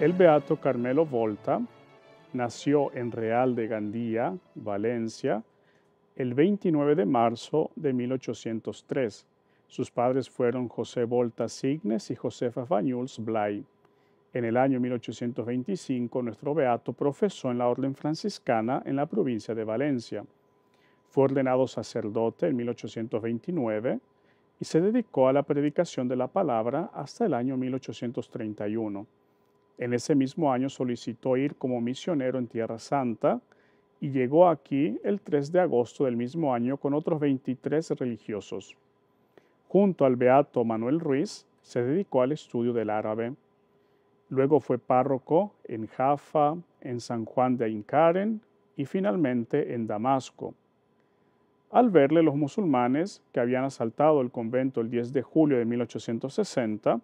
El beato Carmelo Volta nació en Real de Gandía, Valencia, el 29 de marzo de 1803. Sus padres fueron José Volta Signes y Josefa Fañuls Blay. En el año 1825, nuestro beato profesó en la orden franciscana en la provincia de Valencia. Fue ordenado sacerdote en 1829 y se dedicó a la predicación de la palabra hasta el año 1831. En ese mismo año solicitó ir como misionero en Tierra Santa y llegó aquí el 3 de agosto del mismo año con otros 23 religiosos. Junto al beato Manuel Ruiz, se dedicó al estudio del árabe. Luego fue párroco en Jaffa, en San Juan de Aincaren y finalmente en Damasco. Al verle los musulmanes que habían asaltado el convento el 10 de julio de 1860,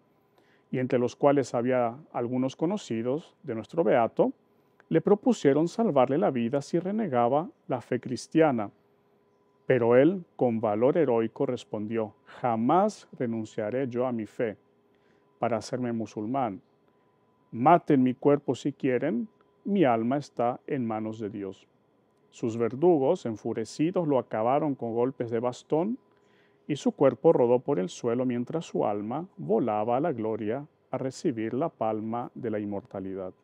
y entre los cuales había algunos conocidos de nuestro beato, le propusieron salvarle la vida si renegaba la fe cristiana. Pero él, con valor heroico, respondió, jamás renunciaré yo a mi fe para hacerme musulmán. Maten mi cuerpo si quieren, mi alma está en manos de Dios. Sus verdugos, enfurecidos, lo acabaron con golpes de bastón y su cuerpo rodó por el suelo mientras su alma volaba a la gloria a recibir la palma de la inmortalidad.